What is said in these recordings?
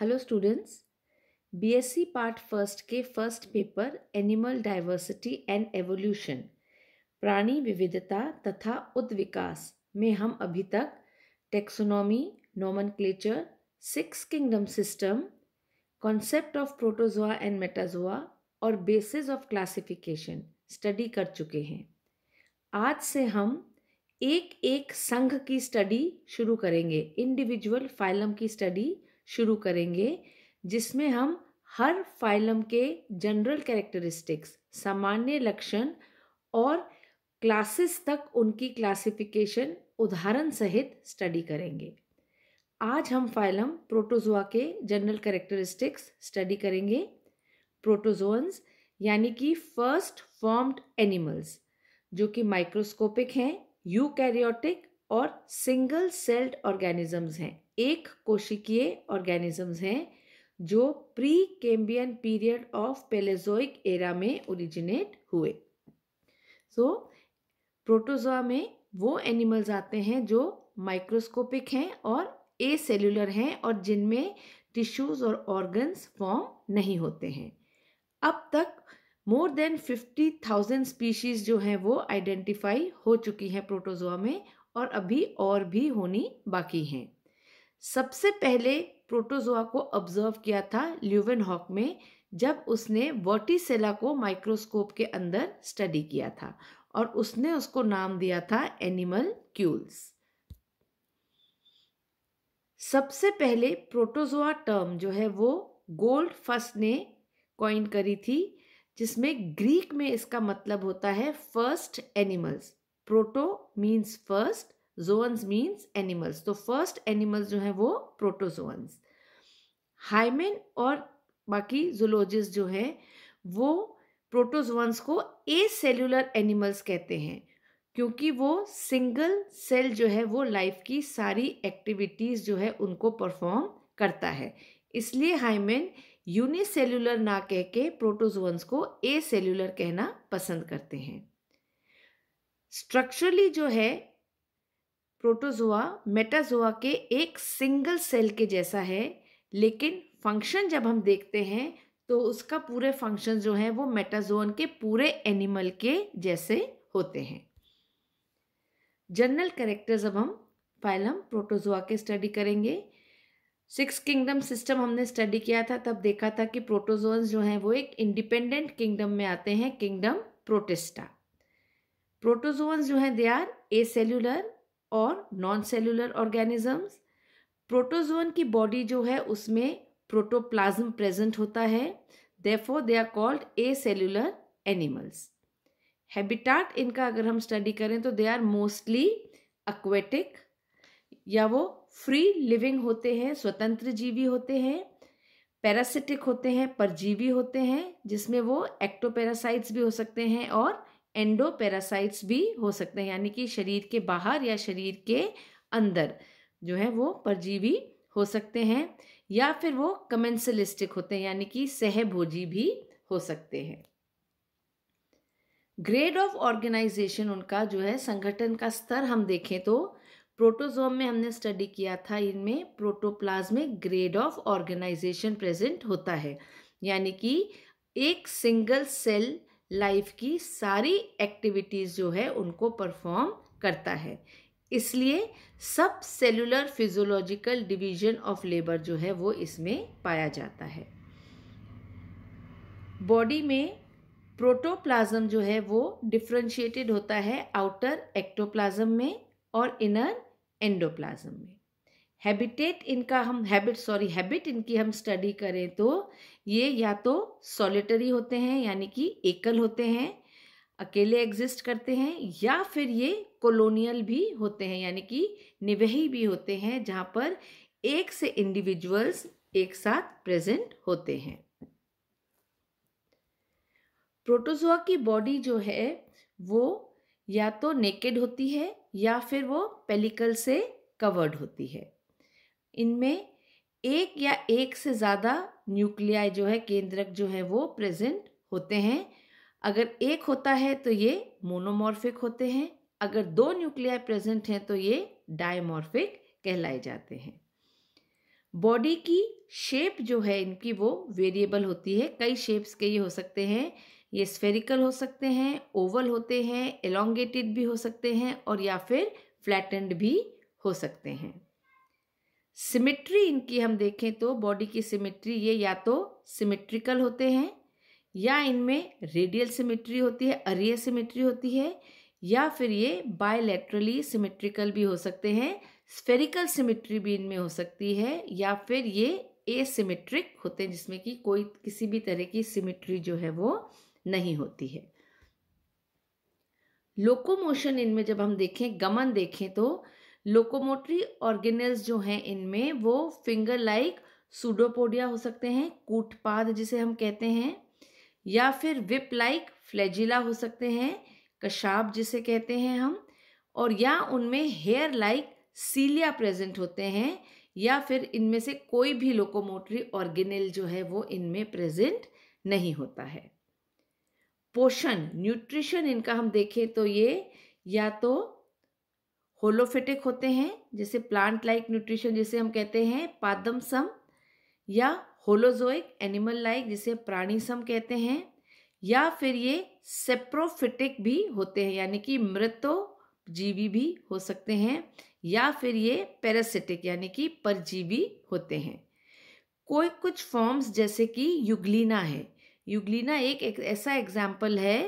hello students BSc part first के first paper animal diversity and evolution प्राणी विविधता तथा उद्विकास में हम अभी तक टेक्सोनॉमी क्लेचर six kingdom system concept of protozoa and metazoa और बेसिस ऑफ क्लासिफिकेशन स्टडी कर चुके हैं आज से हम एक एक संघ की स्टडी शुरू करेंगे इंडिविजुअल फाइलम की स्टडी शुरू करेंगे जिसमें हम हर फाइलम के जनरल कैरेक्टरिस्टिक्स सामान्य लक्षण और क्लासेस तक उनकी क्लासिफिकेशन उदाहरण सहित स्टडी करेंगे आज हम फाइलम प्रोटोजोआ के जनरल कैरेक्टरिस्टिक्स स्टडी करेंगे प्रोटोजोअन्स यानी कि फर्स्ट फॉर्म्ड एनिमल्स जो कि माइक्रोस्कोपिक हैं यूकैरियोटिक और सिंगल सेल्ड ऑर्गेनिजम्स हैं एक कोशिकीय ऑर्गेनिजम्स हैं जो pre Cambrian period of Paleozoic era में ओरिजिनेट हुए सो so, प्रोटोजोआ में वो एनिमल्स आते हैं जो माइक्रोस्कोपिक हैं और ए सेल्यूलर हैं और जिनमें टिश्यूज़ और ऑर्गन्स फॉर्म नहीं होते हैं अब तक more than fifty thousand species जो हैं वो आइडेंटिफाई हो चुकी हैं प्रोटोजोआ में और अभी और भी होनी बाकी हैं सबसे पहले प्रोटोजोआ को ऑब्जर्व किया था ल्यूवन हॉक में जब उसने वर्टिसेला को माइक्रोस्कोप के अंदर स्टडी किया था और उसने उसको नाम दिया था एनिमल क्यूल्स सबसे पहले प्रोटोजोआ टर्म जो है वो गोल्ड फर्स्ट ने कॉइन करी थी जिसमें ग्रीक में इसका मतलब होता है first animals proto means first zoans means animals तो फर्स्ट एनिमल्स जो हैं वो प्रोटोजोअन्स हाइमेन और बाकी जोलॉजिस्ट जो हैं वो प्रोटोजोअन्स को ए सेल्युलर एनिमल्स कहते हैं क्योंकि वो सिंगल सेल जो है वो लाइफ की सारी एक्टिविटीज़ जो है उनको परफॉर्म करता है इसलिए हाइमेन यूनिसेलुलर ना कह के प्रोटोजोअन्स को ए सेलुलर कहना पसंद करते हैं स्ट्रक्चरली जो है प्रोटोजोआ मेटाजोआ के एक सिंगल सेल के जैसा है लेकिन फंक्शन जब हम देखते हैं तो उसका पूरे फंक्शन जो है वो मेटाजोन के पूरे एनिमल के जैसे होते हैं जनरल करेक्टर अब हम फाइलम प्रोटोजोआ के स्टडी करेंगे सिक्स किंगडम सिस्टम हमने स्टडी किया था तब देखा था कि प्रोटोजोन्स जो हैं वो एक इंडिपेंडेंट किंगडम में आते हैं किंगडम प्रोटेस्टा प्रोटोजोन्स जो हैं दे आर ए सेल्यूलर और नॉन सेल्यूलर ऑर्गेनिजम्स प्रोटोजोन की बॉडी जो है उसमें प्रोटोप्लाज्म प्रेजेंट होता है therefore they are called acellular animals habitat इनका अगर हम स्टडी करें तो दे आर मोस्टली अक्वेटिक या वो फ्री लिविंग होते हैं स्वतंत्र जीवी होते हैं पैरासिटिक होते हैं परजीवी होते हैं जिसमें वो एक्टोपैरासाइट्स भी हो सकते हैं और एंडोपेरासाइट्स भी हो सकते हैं यानी कि शरीर के बाहर या शरीर के अंदर जो है वो परजीवी हो सकते हैं या फिर वो कमेंसलिस्टिक होते हैं यानी कि सहभोजी भी हो सकते हैं ग्रेड ऑफ ऑर्गेनाइजेशन उनका जो है संगठन का स्तर हम देखें तो प्रोटोजोम में हमने स्टडी किया था इनमें protoplasmic grade of organization present होता है यानी कि एक सिंगल सेल लाइफ की सारी एक्टिविटीज़ जो है उनको परफॉर्म करता है इसलिए subcellular physiological division of labour जो है वो इसमें पाया जाता है बॉडी में प्रोटोप्लाज्म जो है वो डिफ्रेंशिएटेड होता है आउटर एक्टोप्लाज्म में और इनर एंडोप्लाज्म में हैबिटेट इनका हम हैबिट सॉरी हैबिट इनकी हम स्टडी करें तो ये या तो सॉलिटरी होते हैं यानी कि एकल होते हैं अकेले एग्जिस्ट करते हैं या फिर ये कॉलोनियल भी होते हैं यानी कि निवेही भी होते हैं जहाँ पर एक से इंडिविजुअल्स एक साथ प्रेजेंट होते हैं प्रोटोजोआ की बॉडी जो है वो या तो नेकेड होती है या फिर वो पेलिकल से कवर्ड होती है इनमें एक या एक से ज़्यादा न्यूक्लियाई जो है केंद्रक जो है वो प्रेजेंट होते हैं अगर एक होता है तो ये मोनोमॉर्फिक होते हैं अगर दो न्यूक्लियाई प्रेजेंट हैं तो ये डायमॉर्फिक कहलाए जाते हैं बॉडी की शेप जो है इनकी वो वेरिएबल होती है कई शेप्स के ये हो सकते हैं ये स्फेरिकल हो सकते हैं ओवल होते हैं एलोंगेटेड भी हो सकते हैं और या फिर फ्लैटेंड भी हो सकते हैं सिमेट्री इनकी हम देखें तो बॉडी की सिमेट्री ये या तो सिमेट्रिकल होते हैं या इनमें रेडियल सिमेट्री होती है अरिय सिमेट्री होती है या फिर ये बायलैटरली सिमेट्रिकल भी हो सकते हैं स्फेरिकल सिमेट्री भी इनमें हो सकती है या फिर ये एसिमेट्रिक होते हैं जिसमें कि कोई किसी भी तरह की सिमिट्री जो है वो नहीं होती है लोकोमोशन इनमें जब हम देखें गमन देखें तो लोकोमोटरी ऑर्गेनल्स जो हैं इनमें वो फिंगर लाइक सूडोपोडिया हो सकते हैं कूटपाद जिसे हम कहते हैं या फिर विप लाइक फ्लैजिला हो सकते हैं कशाब जिसे कहते हैं हम और या उनमें हेयर लाइक सीलिया प्रेजेंट होते हैं या फिर इनमें से कोई भी लोकोमोटरी ऑर्गेनल जो है वो इनमें प्रेजेंट नहीं होता है पोषण न्यूट्रिशन इनका हम देखें तो ये या तो होलोफेटिक होते हैं जैसे प्लांट लाइक न्यूट्रिशन जिसे हम कहते हैं पादम सम या होलोजोइक एनिमल लाइक जिसे प्राणी सम कहते हैं या फिर ये सेप्रोफिटिक भी होते हैं यानी कि मृतो जीवी भी हो सकते हैं या फिर ये पैरासिटिक यानी कि परजीवी होते हैं कोई कुछ फॉर्म्स जैसे कि युगलीना है युगलिना एक ऐसा एग्जाम्पल है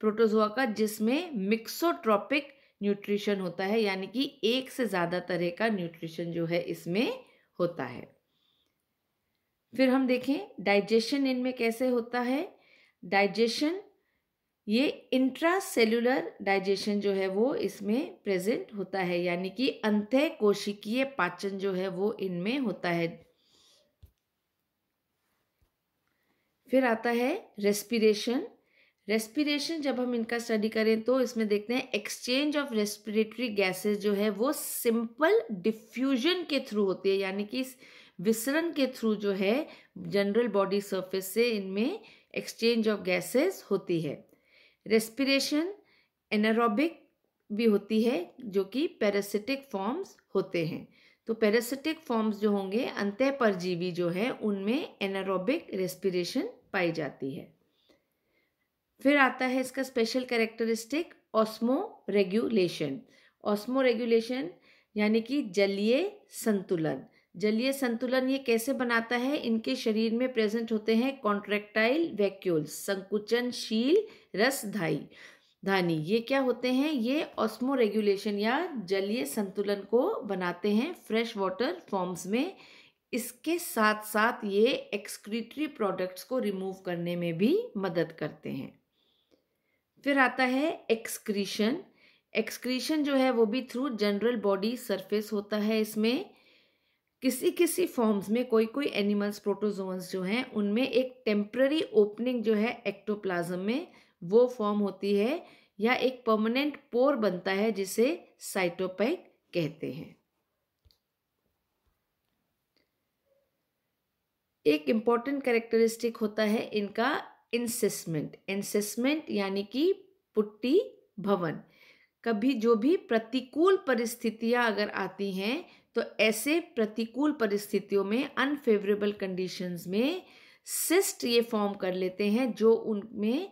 प्रोटोजोआ का जिसमें मिक्सोट्रॉपिक न्यूट्रिशन होता है यानी कि एक से ज़्यादा तरह का न्यूट्रिशन जो है इसमें होता है फिर हम देखें डाइजेशन इनमें कैसे होता है डाइजेशन ये इंट्रा सेलुलर डाइजेशन जो है वो इसमें प्रेजेंट होता है यानी कि अंत कोशिकीय पाचन जो है वो इनमें होता है फिर आता है रेस्पिरेशन रेस्पिरेशन जब हम इनका स्टडी करें तो इसमें देखते हैं एक्सचेंज ऑफ रेस्पिरेटरी गैसेस जो है वो सिंपल डिफ्यूजन के थ्रू होती है यानी कि विसरण के थ्रू जो है जनरल बॉडी सरफेस से इनमें एक्सचेंज ऑफ गैसेस होती है रेस्पिरेशन एनारोबिक भी होती है जो कि पैरासिटिक फॉर्म्स होते हैं तो पैरासिटिक फॉर्म्स जो होंगे अंत्य परजीवी जो है उनमें एनारोबिक रेस्पिरेशन पाई जाती है फिर आता है इसका special characteristic osmoregulation osmoregulation यानी कि जलीय संतुलन जलीय संतुलन ये कैसे बनाता है इनके शरीर में प्रेजेंट होते हैं कॉन्ट्रेक्टाइल वैक्यूल्स संकुचनशील रसधाई धानी ये क्या होते हैं ये ऑस्मो रेगुलेशन या जलीय संतुलन को बनाते हैं फ्रेश वाटर फॉर्म्स में इसके साथ साथ ये एक्सक्रीटरी प्रोडक्ट्स को रिमूव करने में भी मदद करते हैं फिर आता है एक्सक्रीशन एक्सक्रीशन जो है वो भी थ्रू जनरल बॉडी सरफेस होता है इसमें किसी किसी फॉर्म्स में कोई कोई एनिमल्स प्रोटोजोन्स जो हैं उनमें एक टेम्प्ररी ओपनिंग जो है एक्टोप्लाज्म में वो फॉर्म होती है या एक परमानेंट पोर बनता है जिसे साइटोपैक कहते हैं एक इम्पॉर्टेंट कैरेक्टरिस्टिक होता है इनका इंसेसमेंट इंसेसमेंट यानी कि पुट्टी भवन कभी जो भी प्रतिकूल परिस्थितियां अगर आती हैं तो ऐसे प्रतिकूल परिस्थितियों में अनफेवरेबल कंडीशंस में सिस्ट ये फॉर्म कर लेते हैं जो उनमें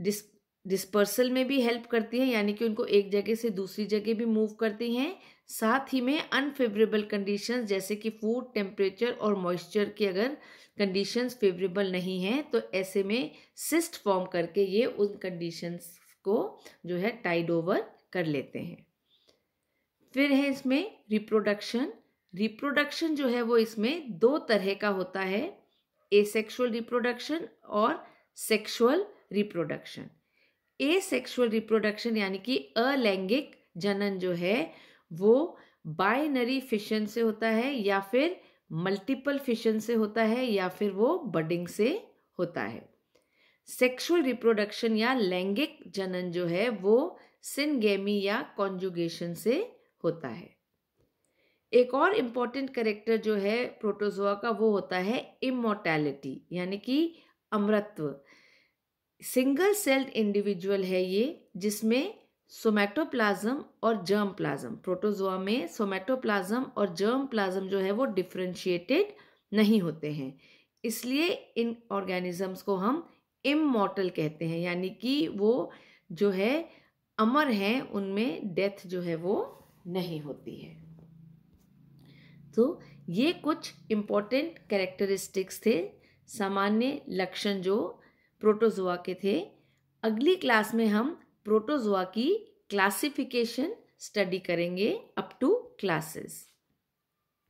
डिस डिस्पर्सल में भी हेल्प करती हैं यानी कि उनको एक जगह से दूसरी जगह भी मूव करती हैं साथ ही में अनफेवरेबल कंडीशंस जैसे कि फूड टेम्परेचर और मॉइस्चर की अगर कंडीशंस फेवरेबल नहीं हैं तो ऐसे में सिस्ट फॉर्म करके ये उन कंडीशंस को जो है टाइड ओवर कर लेते हैं फिर है इसमें रिप्रोडक्शन रिप्रोडक्शन जो है वो इसमें दो तरह का होता है एसेक्सुअल रिप्रोडक्शन और सेक्सुअल रिप्रोडक्शन एसेक्सुअल रिप्रोडक्शन यानी कि अलैंगिक जनन जो है वो बाइनरी फिशन से होता है या फिर मल्टीपल फिशन से होता है या फिर वो बडिंग से होता है सेक्सुअल रिप्रोडक्शन या लैंगिक जनन जो है वो सिनगेमी या कॉन्जुगेशन से होता है एक और इम्पॉर्टेंट करेक्टर जो है प्रोटोजोआ का वो होता है इमोटैलिटी यानी कि अमृतत्व सिंगल सेल्ड इंडिविजुअल है ये जिसमें सोमेटोप्लाज्म और जर्म प्लाज्म प्रोटोजोआ में सोमेटोप्लाज्म और जर्म प्लाज्म जो है वो डिफ्रेंशिएटेड नहीं होते हैं इसलिए इन ऑर्गेनिजम्स को हम इमोटल कहते हैं यानी कि वो जो है अमर हैं उनमें डेथ जो है वो नहीं होती है तो ये कुछ इम्पोर्टेंट कैरेक्टरिस्टिक्स थे सामान्य लक्षण जो प्रोटोजोआ के थे अगली क्लास में हम प्रोटोजोआ की क्लासिफिकेशन स्टडी करेंगे अप टू क्लासेस